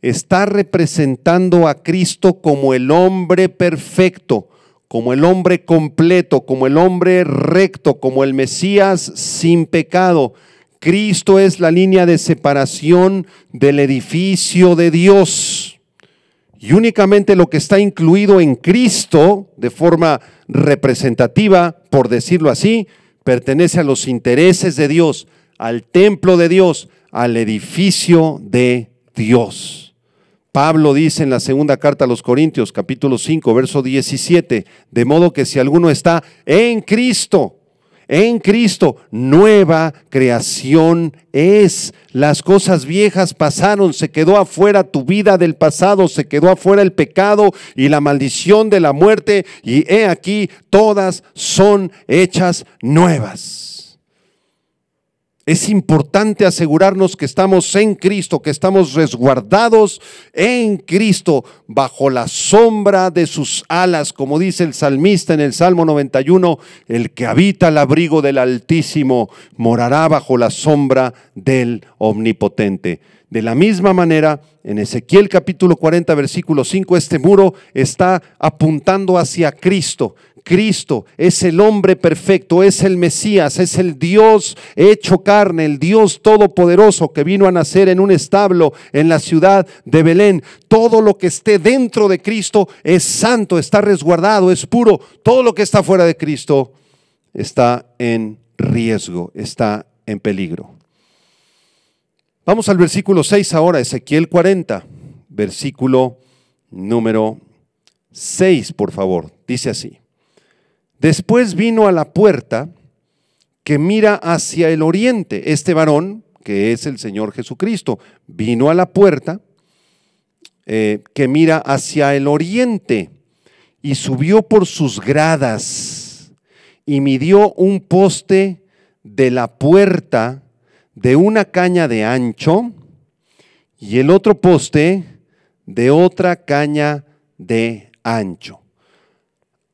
está representando a Cristo como el hombre perfecto, como el hombre completo, como el hombre recto, como el Mesías sin pecado. Cristo es la línea de separación del edificio de Dios. Y únicamente lo que está incluido en Cristo, de forma representativa, por decirlo así, pertenece a los intereses de Dios, al templo de Dios, al edificio de Dios. Pablo dice en la segunda carta a los Corintios, capítulo 5, verso 17, de modo que si alguno está en Cristo, en Cristo, nueva creación es. Las cosas viejas pasaron, se quedó afuera tu vida del pasado, se quedó afuera el pecado y la maldición de la muerte, y he aquí, todas son hechas nuevas. Es importante asegurarnos que estamos en Cristo, que estamos resguardados en Cristo, bajo la sombra de sus alas, como dice el salmista en el Salmo 91, el que habita el abrigo del Altísimo morará bajo la sombra del Omnipotente. De la misma manera, en Ezequiel capítulo 40, versículo 5, este muro está apuntando hacia Cristo. Cristo es el hombre perfecto, es el Mesías, es el Dios hecho carne, el Dios todopoderoso que vino a nacer en un establo en la ciudad de Belén. Todo lo que esté dentro de Cristo es santo, está resguardado, es puro. Todo lo que está fuera de Cristo está en riesgo, está en peligro. Vamos al versículo 6 ahora, Ezequiel 40, versículo número 6, por favor. Dice así. Después vino a la puerta que mira hacia el oriente. Este varón, que es el Señor Jesucristo, vino a la puerta eh, que mira hacia el oriente y subió por sus gradas y midió un poste de la puerta de una caña de ancho y el otro poste de otra caña de ancho.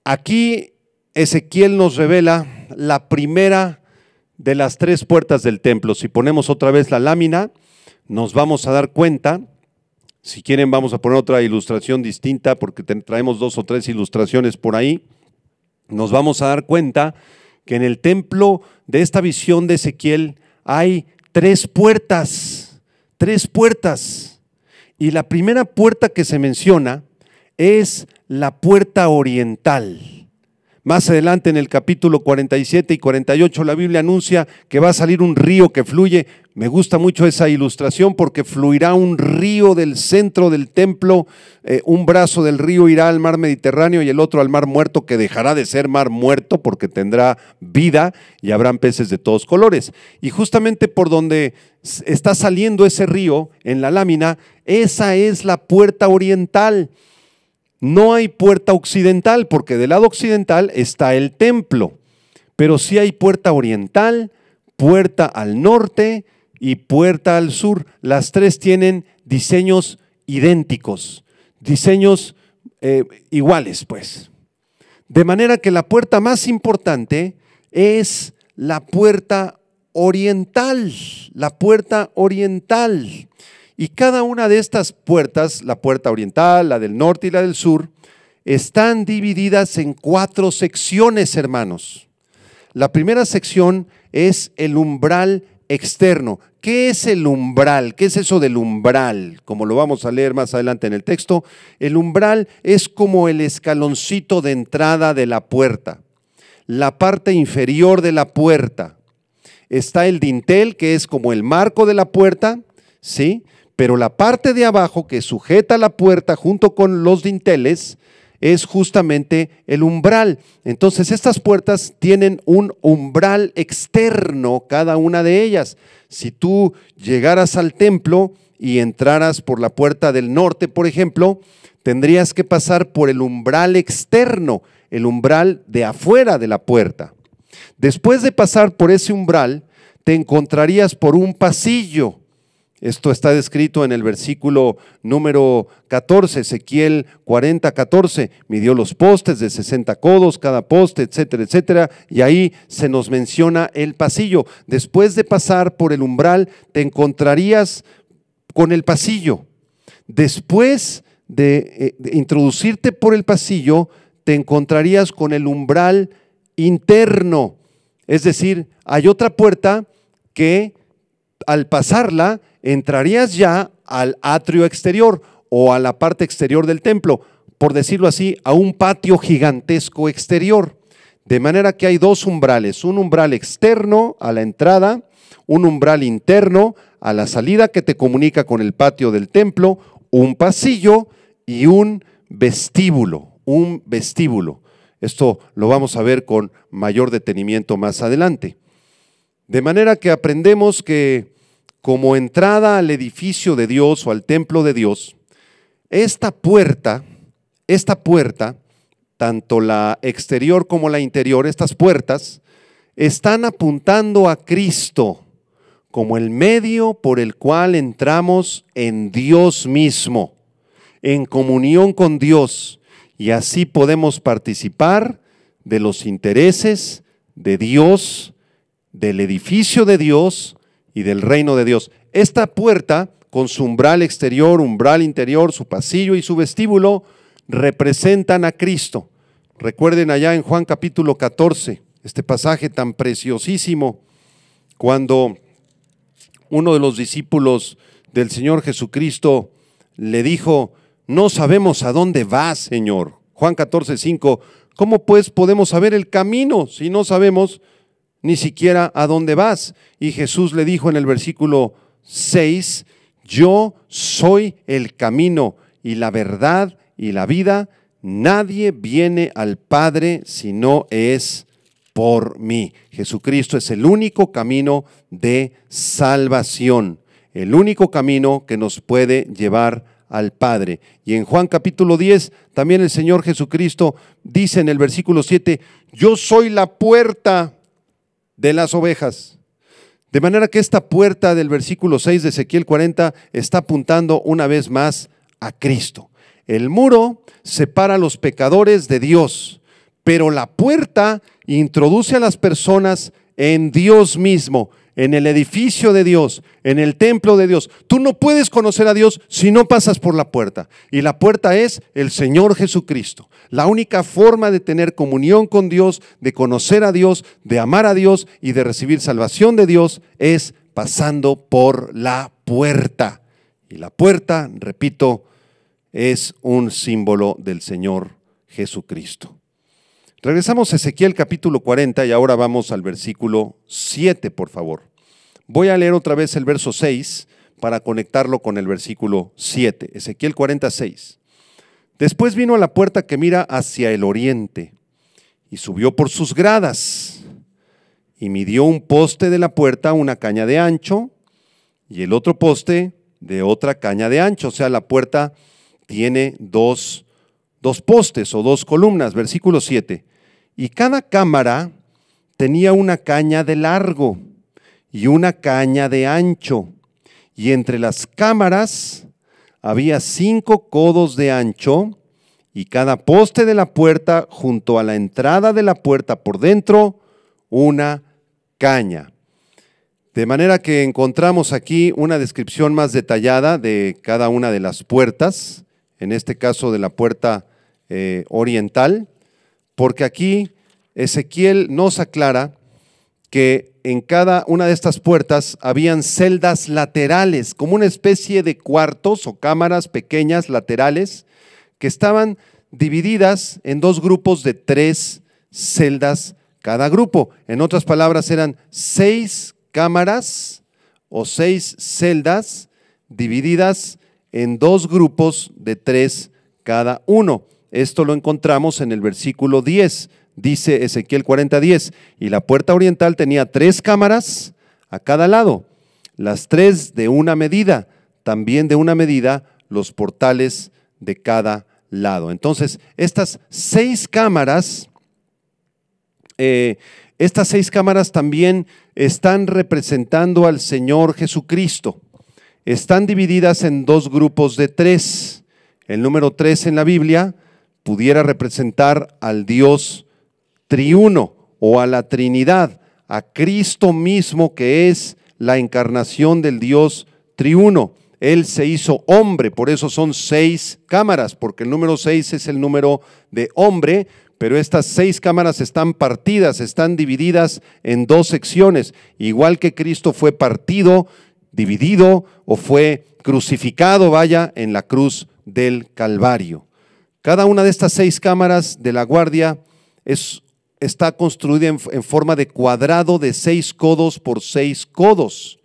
Aquí Ezequiel nos revela la primera de las tres puertas del templo. Si ponemos otra vez la lámina, nos vamos a dar cuenta. Si quieren, vamos a poner otra ilustración distinta porque traemos dos o tres ilustraciones por ahí. Nos vamos a dar cuenta que en el templo de esta visión de Ezequiel hay tres puertas, tres puertas. Y la primera puerta que se menciona es la puerta oriental. Más adelante en el capítulo 47 y 48 la Biblia anuncia que va a salir un río que fluye. Me gusta mucho esa ilustración porque fluirá un río del centro del templo, eh, un brazo del río irá al mar Mediterráneo y el otro al mar muerto que dejará de ser mar muerto porque tendrá vida y habrán peces de todos colores. Y justamente por donde está saliendo ese río en la lámina, esa es la puerta oriental. No hay puerta occidental, porque del lado occidental está el templo, pero sí hay puerta oriental, puerta al norte y puerta al sur. Las tres tienen diseños idénticos, diseños eh, iguales, pues. De manera que la puerta más importante es la puerta oriental, la puerta oriental. Y cada una de estas puertas, la puerta oriental, la del norte y la del sur, están divididas en cuatro secciones, hermanos. La primera sección es el umbral externo. ¿Qué es el umbral? ¿Qué es eso del umbral? Como lo vamos a leer más adelante en el texto, el umbral es como el escaloncito de entrada de la puerta, la parte inferior de la puerta. Está el dintel, que es como el marco de la puerta, ¿sí? pero la parte de abajo que sujeta la puerta junto con los dinteles es justamente el umbral. Entonces estas puertas tienen un umbral externo, cada una de ellas. Si tú llegaras al templo y entraras por la puerta del norte, por ejemplo, tendrías que pasar por el umbral externo, el umbral de afuera de la puerta. Después de pasar por ese umbral, te encontrarías por un pasillo esto está descrito en el versículo número 14, Ezequiel 40, 14. Midió los postes de 60 codos, cada poste, etcétera, etcétera. Y ahí se nos menciona el pasillo. Después de pasar por el umbral, te encontrarías con el pasillo. Después de, eh, de introducirte por el pasillo, te encontrarías con el umbral interno. Es decir, hay otra puerta que al pasarla entrarías ya al atrio exterior o a la parte exterior del templo, por decirlo así, a un patio gigantesco exterior. De manera que hay dos umbrales, un umbral externo a la entrada, un umbral interno a la salida que te comunica con el patio del templo, un pasillo y un vestíbulo, un vestíbulo. Esto lo vamos a ver con mayor detenimiento más adelante. De manera que aprendemos que como entrada al edificio de Dios o al templo de Dios, esta puerta, esta puerta, tanto la exterior como la interior, estas puertas, están apuntando a Cristo como el medio por el cual entramos en Dios mismo, en comunión con Dios, y así podemos participar de los intereses de Dios, del edificio de Dios, y del reino de Dios. Esta puerta, con su umbral exterior, umbral interior, su pasillo y su vestíbulo, representan a Cristo. Recuerden allá en Juan capítulo 14, este pasaje tan preciosísimo, cuando uno de los discípulos del Señor Jesucristo le dijo, no sabemos a dónde vas, Señor. Juan 14, 5, ¿cómo pues podemos saber el camino si no sabemos ni siquiera a dónde vas. Y Jesús le dijo en el versículo 6, yo soy el camino y la verdad y la vida. Nadie viene al Padre si no es por mí. Jesucristo es el único camino de salvación, el único camino que nos puede llevar al Padre. Y en Juan capítulo 10, también el Señor Jesucristo dice en el versículo 7, yo soy la puerta de las ovejas. De manera que esta puerta del versículo 6 de Ezequiel 40 está apuntando una vez más a Cristo. El muro separa a los pecadores de Dios, pero la puerta introduce a las personas en Dios mismo en el edificio de Dios, en el templo de Dios. Tú no puedes conocer a Dios si no pasas por la puerta. Y la puerta es el Señor Jesucristo. La única forma de tener comunión con Dios, de conocer a Dios, de amar a Dios y de recibir salvación de Dios es pasando por la puerta. Y la puerta, repito, es un símbolo del Señor Jesucristo. Regresamos a Ezequiel capítulo 40 y ahora vamos al versículo 7, por favor. Voy a leer otra vez el verso 6 para conectarlo con el versículo 7, Ezequiel 46. Después vino a la puerta que mira hacia el oriente y subió por sus gradas y midió un poste de la puerta una caña de ancho y el otro poste de otra caña de ancho. O sea, la puerta tiene dos, dos postes o dos columnas. Versículo 7 y cada cámara tenía una caña de largo y una caña de ancho, y entre las cámaras había cinco codos de ancho, y cada poste de la puerta junto a la entrada de la puerta por dentro, una caña. De manera que encontramos aquí una descripción más detallada de cada una de las puertas, en este caso de la puerta eh, oriental, porque aquí Ezequiel nos aclara que en cada una de estas puertas habían celdas laterales, como una especie de cuartos o cámaras pequeñas laterales, que estaban divididas en dos grupos de tres celdas cada grupo. En otras palabras, eran seis cámaras o seis celdas divididas en dos grupos de tres cada uno. Esto lo encontramos en el versículo 10, dice Ezequiel 40:10, y la puerta oriental tenía tres cámaras a cada lado, las tres de una medida, también de una medida los portales de cada lado. Entonces, estas seis cámaras, eh, estas seis cámaras también están representando al Señor Jesucristo. Están divididas en dos grupos de tres. El número tres en la Biblia pudiera representar al Dios triuno o a la Trinidad, a Cristo mismo que es la encarnación del Dios triuno. Él se hizo hombre, por eso son seis cámaras, porque el número seis es el número de hombre, pero estas seis cámaras están partidas, están divididas en dos secciones, igual que Cristo fue partido, dividido o fue crucificado, vaya, en la cruz del Calvario. Cada una de estas seis cámaras de la guardia es, está construida en, forma de cuadrado de seis codos por seis codos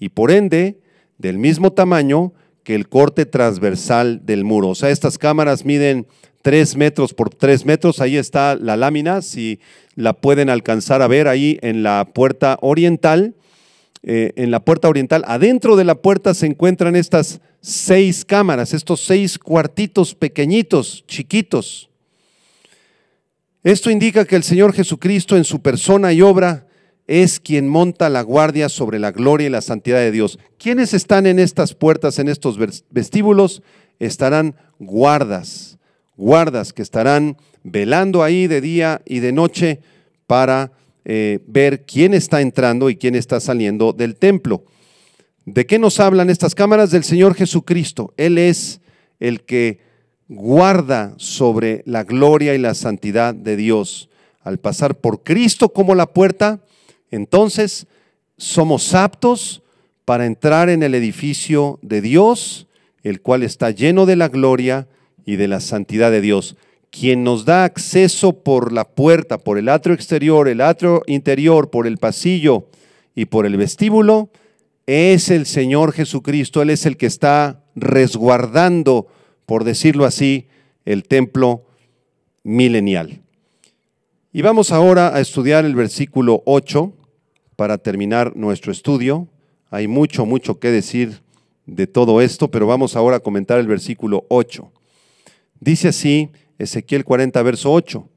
y por ende del mismo tamaño que el corte transversal del muro. O sea, estas cámaras miden tres metros por tres metros. Ahí está la lámina, si la pueden alcanzar a ver ahí en la puerta oriental. Eh, en la puerta oriental, adentro de la puerta se encuentran estas seis cámaras, estos seis cuartitos pequeñitos, chiquitos. Esto indica que el Señor Jesucristo en su persona y obra es quien monta la guardia sobre la gloria y la santidad de Dios. ¿Quiénes están en estas puertas, en estos vestíbulos? Estarán guardas, guardas que estarán velando ahí de día y de noche para eh, ver quién está entrando y quién está saliendo del templo. ¿De qué nos hablan estas cámaras? Del Señor Jesucristo. Él es el que guarda sobre la gloria y la santidad de Dios. Al pasar por Cristo como la puerta, entonces somos aptos para entrar en el edificio de Dios, el cual está lleno de la gloria y de la santidad de Dios. Quien nos da acceso por la puerta, por el atrio exterior, el atrio interior, por el pasillo y por el vestíbulo, es el Señor Jesucristo, Él es el que está resguardando, por decirlo así, el templo milenial. Y vamos ahora a estudiar el versículo 8 para terminar nuestro estudio. Hay mucho, mucho que decir de todo esto, pero vamos ahora a comentar el versículo 8. Dice así Ezequiel 40, verso 8.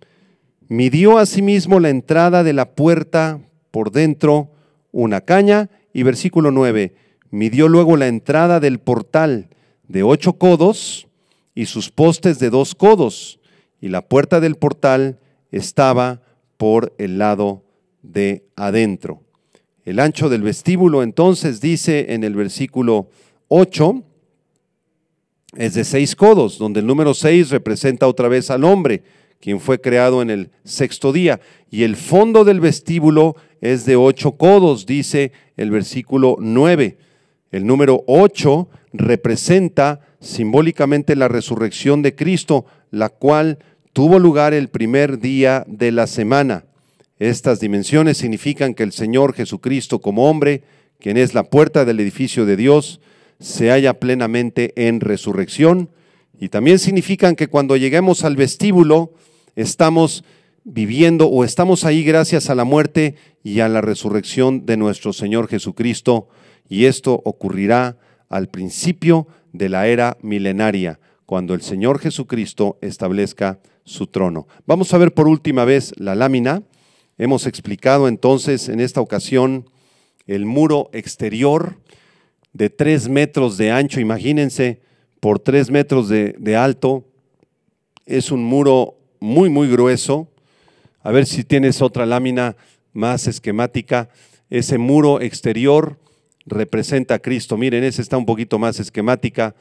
Midió asimismo la entrada de la puerta por dentro una caña y versículo 9, midió luego la entrada del portal de ocho codos y sus postes de dos codos, y la puerta del portal estaba por el lado de adentro. El ancho del vestíbulo entonces dice en el versículo 8, es de seis codos, donde el número seis representa otra vez al hombre, quien fue creado en el sexto día, y el fondo del vestíbulo es de ocho codos, dice el versículo 9. El número 8 representa simbólicamente la resurrección de Cristo, la cual tuvo lugar el primer día de la semana. Estas dimensiones significan que el Señor Jesucristo como hombre, quien es la puerta del edificio de Dios, se halla plenamente en resurrección y también significan que cuando lleguemos al vestíbulo estamos viviendo o estamos ahí gracias a la muerte y a la resurrección de nuestro Señor Jesucristo. Y esto ocurrirá al principio de la era milenaria, cuando el Señor Jesucristo establezca su trono. Vamos a ver por última vez la lámina. Hemos explicado entonces en esta ocasión el muro exterior de tres metros de ancho, imagínense, por tres metros de alto. Es un muro muy, muy grueso a ver si tienes otra lámina más esquemática. Ese muro exterior representa a Cristo. Miren, esa está un poquito más esquemática.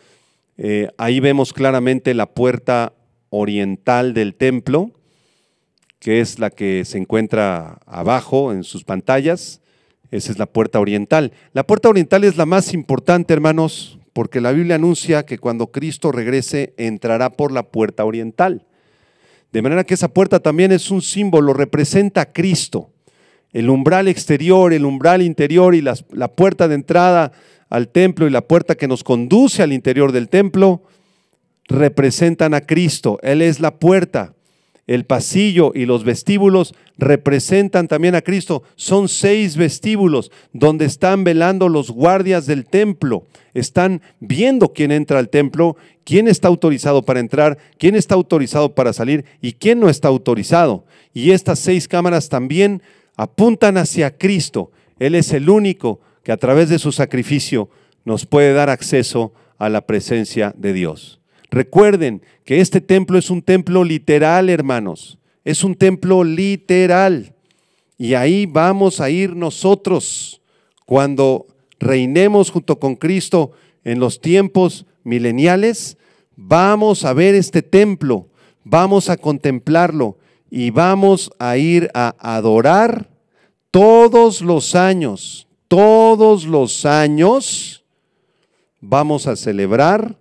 Eh, ahí vemos claramente la puerta oriental del templo, que es la que se encuentra abajo en sus pantallas. Esa es la puerta oriental. La puerta oriental es la más importante, hermanos, porque la Biblia anuncia que cuando Cristo regrese entrará por la puerta oriental. De manera que esa puerta también es un símbolo, representa a Cristo. El umbral exterior, el umbral interior y la puerta de entrada al templo y la puerta que nos conduce al interior del templo representan a Cristo. Él es la puerta. El pasillo y los vestíbulos representan también a Cristo. Son seis vestíbulos donde están velando los guardias del templo. Están viendo quién entra al templo, quién está autorizado para entrar, quién está autorizado para salir y quién no está autorizado. Y estas seis cámaras también apuntan hacia Cristo. Él es el único que a través de su sacrificio nos puede dar acceso a la presencia de Dios. Recuerden que este templo es un templo literal, hermanos. Es un templo literal. Y ahí vamos a ir nosotros cuando reinemos junto con Cristo en los tiempos mileniales. Vamos a ver este templo, vamos a contemplarlo y vamos a ir a adorar todos los años, todos los años vamos a celebrar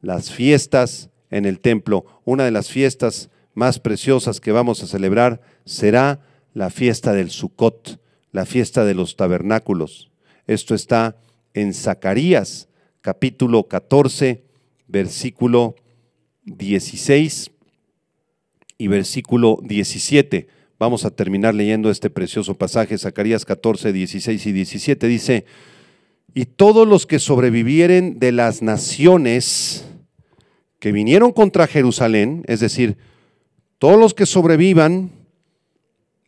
las fiestas en el templo. Una de las fiestas más preciosas que vamos a celebrar será la fiesta del Sucot, la fiesta de los tabernáculos. Esto está en Zacarías, capítulo 14, versículo 16 y versículo 17. Vamos a terminar leyendo este precioso pasaje, Zacarías 14, 16 y 17. Dice, y todos los que sobrevivieren de las naciones que vinieron contra Jerusalén, es decir, todos los que sobrevivan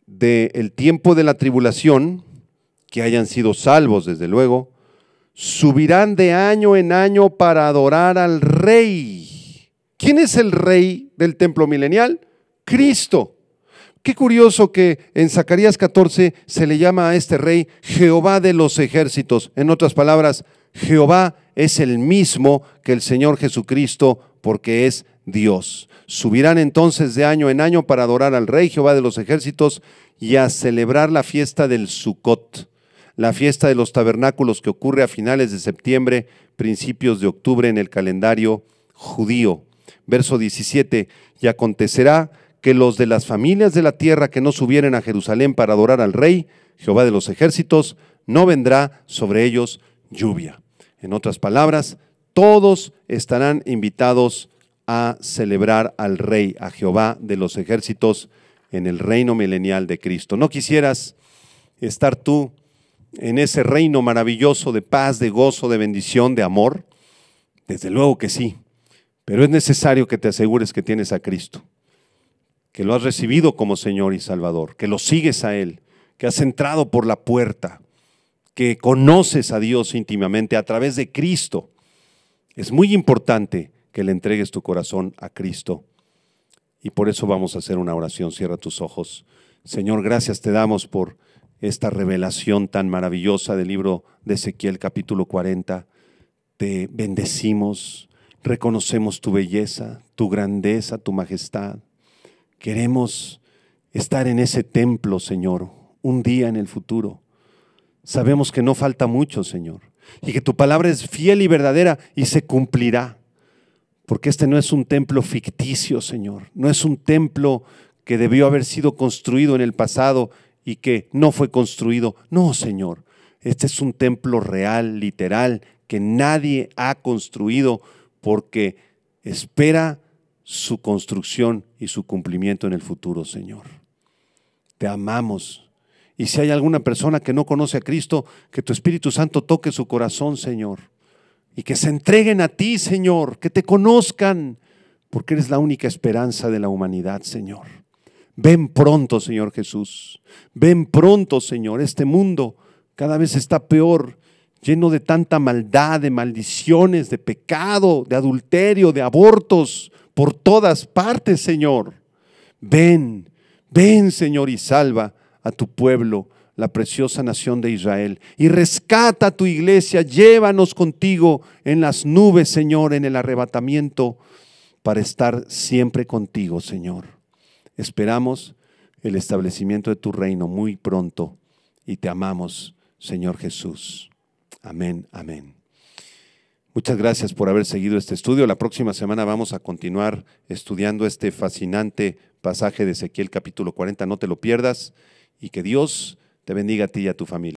del tiempo de la tribulación, que hayan sido salvos, desde luego, subirán de año en año para adorar al rey. ¿Quién es el rey del templo milenial? Cristo. Qué curioso que en Zacarías 14 se le llama a este rey Jehová de los ejércitos. En otras palabras, Jehová es el mismo que el Señor Jesucristo porque es Dios. Subirán entonces de año en año para adorar al Rey Jehová de los ejércitos y a celebrar la fiesta del Sucot, la fiesta de los tabernáculos que ocurre a finales de septiembre, principios de octubre en el calendario judío. Verso 17, y acontecerá que los de las familias de la tierra que no subieren a Jerusalén para adorar al rey, Jehová de los ejércitos, no vendrá sobre ellos lluvia. En otras palabras, todos estarán invitados a celebrar al rey, a Jehová de los ejércitos, en el reino milenial de Cristo. ¿No quisieras estar tú en ese reino maravilloso de paz, de gozo, de bendición, de amor? Desde luego que sí, pero es necesario que te asegures que tienes a Cristo que lo has recibido como Señor y Salvador, que lo sigues a Él, que has entrado por la puerta, que conoces a Dios íntimamente a través de Cristo. Es muy importante que le entregues tu corazón a Cristo. Y por eso vamos a hacer una oración. Cierra tus ojos. Señor, gracias te damos por esta revelación tan maravillosa del libro de Ezequiel capítulo 40. Te bendecimos, reconocemos tu belleza, tu grandeza, tu majestad. Queremos estar en ese templo, Señor, un día en el futuro. Sabemos que no falta mucho, Señor, y que tu palabra es fiel y verdadera y se cumplirá. Porque este no es un templo ficticio, Señor. No es un templo que debió haber sido construido en el pasado y que no fue construido. No, Señor. Este es un templo real, literal, que nadie ha construido porque espera su construcción y su cumplimiento en el futuro, Señor. Te amamos. Y si hay alguna persona que no conoce a Cristo, que tu Espíritu Santo toque su corazón, Señor. Y que se entreguen a ti, Señor, que te conozcan, porque eres la única esperanza de la humanidad, Señor. Ven pronto, Señor Jesús. Ven pronto, Señor. Este mundo cada vez está peor, lleno de tanta maldad, de maldiciones, de pecado, de adulterio, de abortos por todas partes, Señor. Ven, ven, Señor, y salva a tu pueblo, la preciosa nación de Israel, y rescata a tu iglesia, llévanos contigo en las nubes, Señor, en el arrebatamiento, para estar siempre contigo, Señor. Esperamos el establecimiento de tu reino muy pronto y te amamos, Señor Jesús. Amén, amén. Muchas gracias por haber seguido este estudio. La próxima semana vamos a continuar estudiando este fascinante pasaje de Ezequiel capítulo 40. No te lo pierdas y que Dios te bendiga a ti y a tu familia.